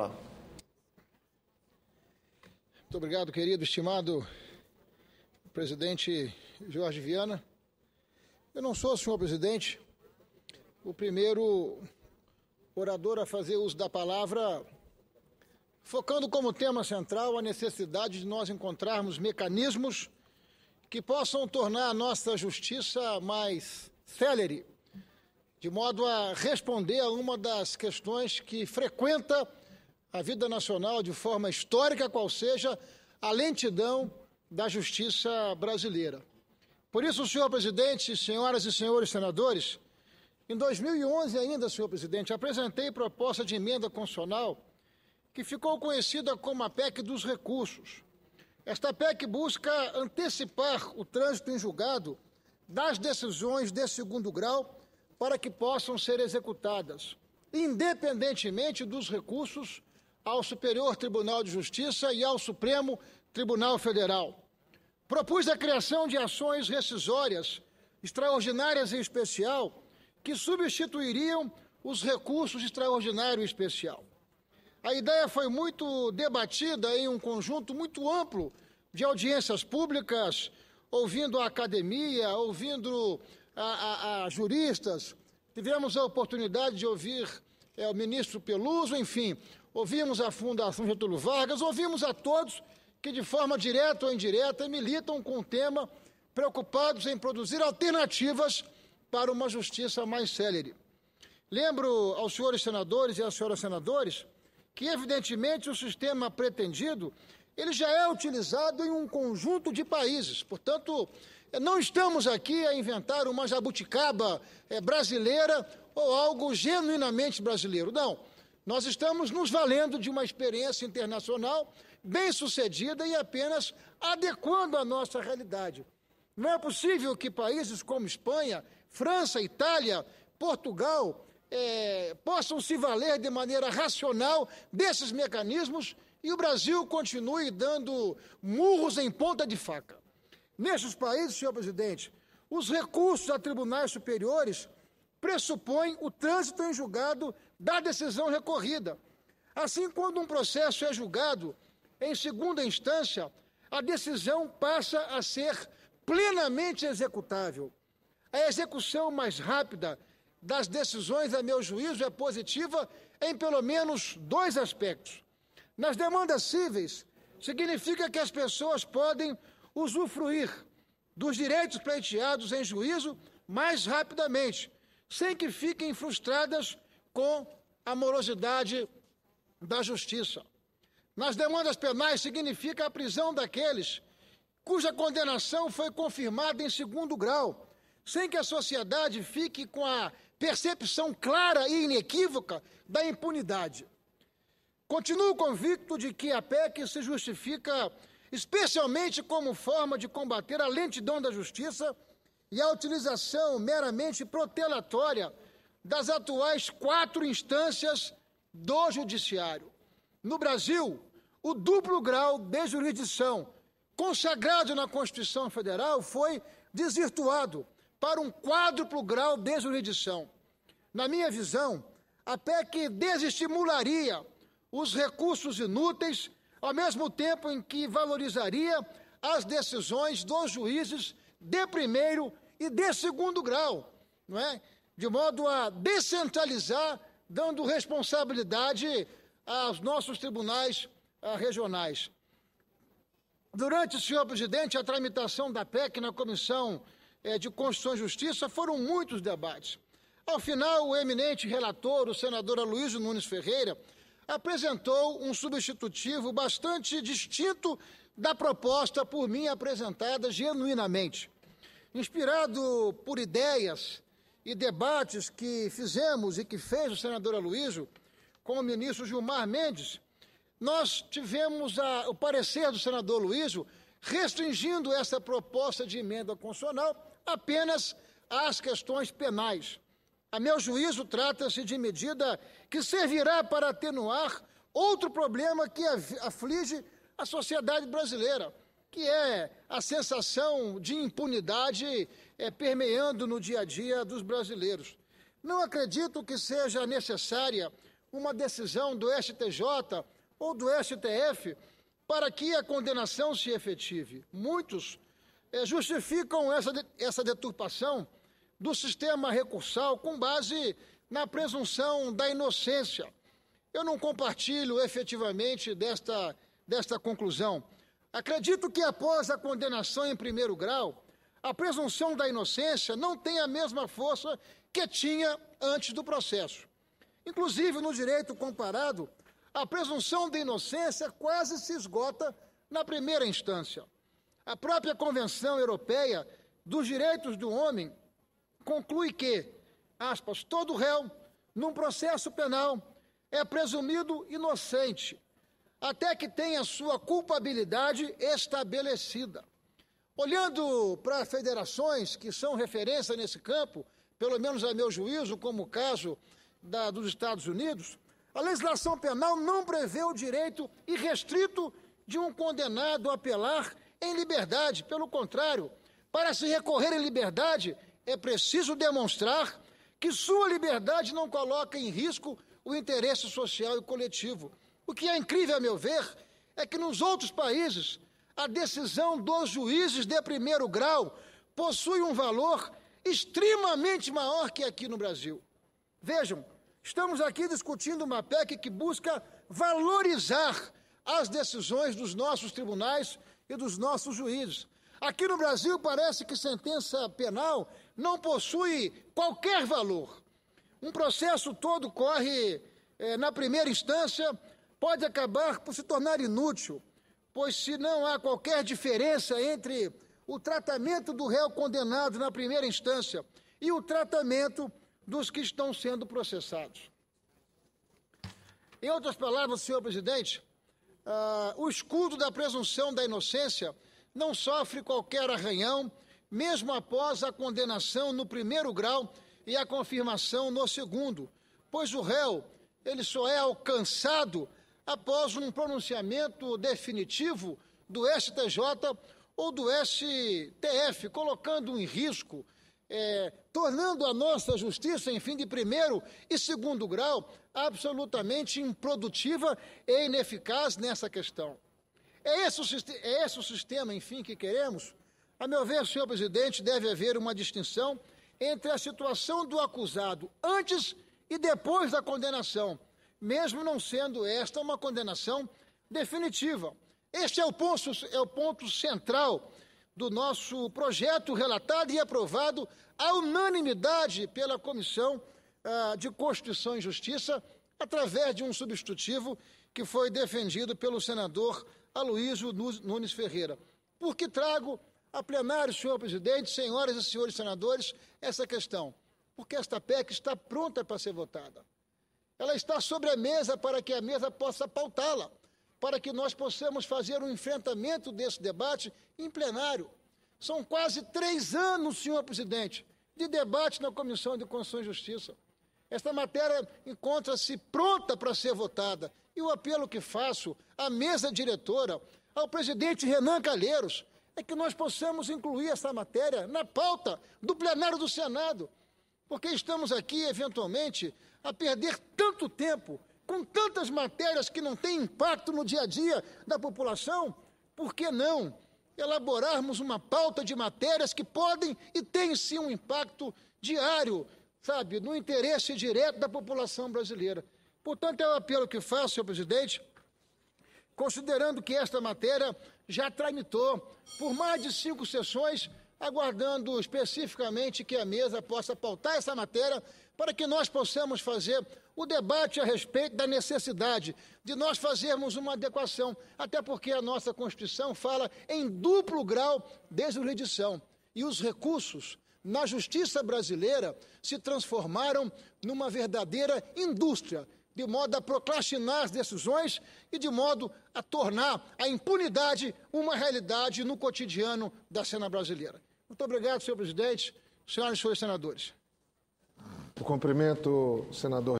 Tá. Muito obrigado, querido, estimado presidente Jorge Viana. Eu não sou, senhor presidente, o primeiro orador a fazer uso da palavra, focando como tema central a necessidade de nós encontrarmos mecanismos que possam tornar a nossa justiça mais célere, de modo a responder a uma das questões que frequenta a vida nacional, de forma histórica qual seja, a lentidão da justiça brasileira. Por isso, senhor presidente, senhoras e senhores senadores, em 2011 ainda, senhor presidente, apresentei proposta de emenda constitucional que ficou conhecida como a PEC dos recursos. Esta PEC busca antecipar o trânsito em julgado das decisões de segundo grau para que possam ser executadas, independentemente dos recursos ao Superior Tribunal de Justiça e ao Supremo Tribunal Federal. Propus a criação de ações rescisórias, extraordinárias e especial, que substituiriam os recursos extraordinário e especial. A ideia foi muito debatida em um conjunto muito amplo de audiências públicas, ouvindo a academia, ouvindo a, a, a juristas. Tivemos a oportunidade de ouvir é, o ministro Peluso, enfim, ouvimos a Fundação Getúlio Vargas, ouvimos a todos que, de forma direta ou indireta, militam com o tema, preocupados em produzir alternativas para uma justiça mais célere. Lembro aos senhores senadores e às senhoras senadores que, evidentemente, o sistema pretendido ele já é utilizado em um conjunto de países. Portanto, não estamos aqui a inventar uma jabuticaba eh, brasileira ou algo genuinamente brasileiro. Não. Nós estamos nos valendo de uma experiência internacional bem sucedida e apenas adequando a nossa realidade. Não é possível que países como Espanha, França, Itália, Portugal é, possam se valer de maneira racional desses mecanismos e o Brasil continue dando murros em ponta de faca. Nesses países, senhor presidente, os recursos a tribunais superiores pressupõe o trânsito em julgado da decisão recorrida. Assim, quando um processo é julgado em segunda instância, a decisão passa a ser plenamente executável. A execução mais rápida das decisões, a meu juízo, é positiva em pelo menos dois aspectos. Nas demandas cíveis, significa que as pessoas podem usufruir dos direitos pleiteados em juízo mais rapidamente, sem que fiquem frustradas com a morosidade da justiça. Nas demandas penais significa a prisão daqueles cuja condenação foi confirmada em segundo grau, sem que a sociedade fique com a percepção clara e inequívoca da impunidade. Continuo convicto de que a PEC se justifica especialmente como forma de combater a lentidão da justiça e a utilização meramente protelatória das atuais quatro instâncias do Judiciário. No Brasil, o duplo grau de jurisdição consagrado na Constituição Federal foi desvirtuado para um quádruplo grau de jurisdição. Na minha visão, a PEC desestimularia os recursos inúteis, ao mesmo tempo em que valorizaria as decisões dos juízes de primeiro e de segundo grau, não é? De modo a descentralizar, dando responsabilidade aos nossos tribunais ah, regionais. Durante, senhor presidente, a tramitação da PEC na Comissão eh, de Constituição e Justiça foram muitos debates. Ao final, o eminente relator, o senador Aloysio Nunes Ferreira, apresentou um substitutivo bastante distinto da proposta por mim apresentada genuinamente. Inspirado por ideias e debates que fizemos e que fez o senador Aloysio com o ministro Gilmar Mendes, nós tivemos a, o parecer do senador Aloysio restringindo essa proposta de emenda constitucional apenas às questões penais. A meu juízo, trata-se de medida que servirá para atenuar outro problema que aflige a sociedade brasileira, que é a sensação de impunidade é, permeando no dia a dia dos brasileiros. Não acredito que seja necessária uma decisão do STJ ou do STF para que a condenação se efetive. Muitos é, justificam essa, essa deturpação do sistema recursal com base na presunção da inocência. Eu não compartilho efetivamente desta, desta conclusão. Acredito que após a condenação em primeiro grau, a presunção da inocência não tem a mesma força que tinha antes do processo. Inclusive, no direito comparado, a presunção de inocência quase se esgota na primeira instância. A própria Convenção Europeia dos Direitos do Homem conclui que, aspas, todo réu, num processo penal, é presumido inocente até que tenha sua culpabilidade estabelecida. Olhando para federações que são referência nesse campo, pelo menos a meu juízo, como o caso da, dos Estados Unidos, a legislação penal não prevê o direito irrestrito de um condenado apelar em liberdade. Pelo contrário, para se recorrer em liberdade, é preciso demonstrar que sua liberdade não coloca em risco o interesse social e coletivo. O que é incrível, a meu ver, é que nos outros países, a decisão dos juízes de primeiro grau possui um valor extremamente maior que aqui no Brasil. Vejam, estamos aqui discutindo uma PEC que busca valorizar as decisões dos nossos tribunais e dos nossos juízes. Aqui no Brasil parece que sentença penal não possui qualquer valor. Um processo todo corre eh, na primeira instância, pode acabar por se tornar inútil, pois se não há qualquer diferença entre o tratamento do réu condenado na primeira instância e o tratamento dos que estão sendo processados. Em outras palavras, senhor presidente, uh, o escudo da presunção da inocência não sofre qualquer arranhão, mesmo após a condenação no primeiro grau e a confirmação no segundo, pois o réu ele só é alcançado após um pronunciamento definitivo do STJ ou do STF, colocando em risco, é, tornando a nossa justiça, enfim, de primeiro e segundo grau, absolutamente improdutiva e ineficaz nessa questão. É esse, o, é esse o sistema, enfim, que queremos? A meu ver, senhor presidente, deve haver uma distinção entre a situação do acusado antes e depois da condenação mesmo não sendo esta uma condenação definitiva. Este é o ponto, é o ponto central do nosso projeto relatado e aprovado à unanimidade pela Comissão ah, de Constituição e Justiça, através de um substitutivo que foi defendido pelo senador Aloísio Nunes Ferreira. Por que trago a plenário, senhor presidente, senhoras e senhores senadores, essa questão? Porque esta PEC está pronta para ser votada. Ela está sobre a mesa para que a mesa possa pautá-la, para que nós possamos fazer um enfrentamento desse debate em plenário. São quase três anos, senhor presidente, de debate na Comissão de Constituição e Justiça. Esta matéria encontra-se pronta para ser votada. E o apelo que faço à mesa diretora, ao presidente Renan Calheiros, é que nós possamos incluir essa matéria na pauta do plenário do Senado porque estamos aqui, eventualmente, a perder tanto tempo com tantas matérias que não têm impacto no dia a dia da população, por que não elaborarmos uma pauta de matérias que podem e têm sim um impacto diário, sabe, no interesse direto da população brasileira? Portanto, é o apelo que faço, senhor presidente, considerando que esta matéria já tramitou por mais de cinco sessões aguardando especificamente que a mesa possa pautar essa matéria para que nós possamos fazer o debate a respeito da necessidade de nós fazermos uma adequação, até porque a nossa Constituição fala em duplo grau de jurisdição e os recursos na justiça brasileira se transformaram numa verdadeira indústria, de modo a procrastinar as decisões e de modo a tornar a impunidade uma realidade no cotidiano da cena brasileira. Muito obrigado, senhor presidente, senhoras e senhores senadores. O cumprimento senador.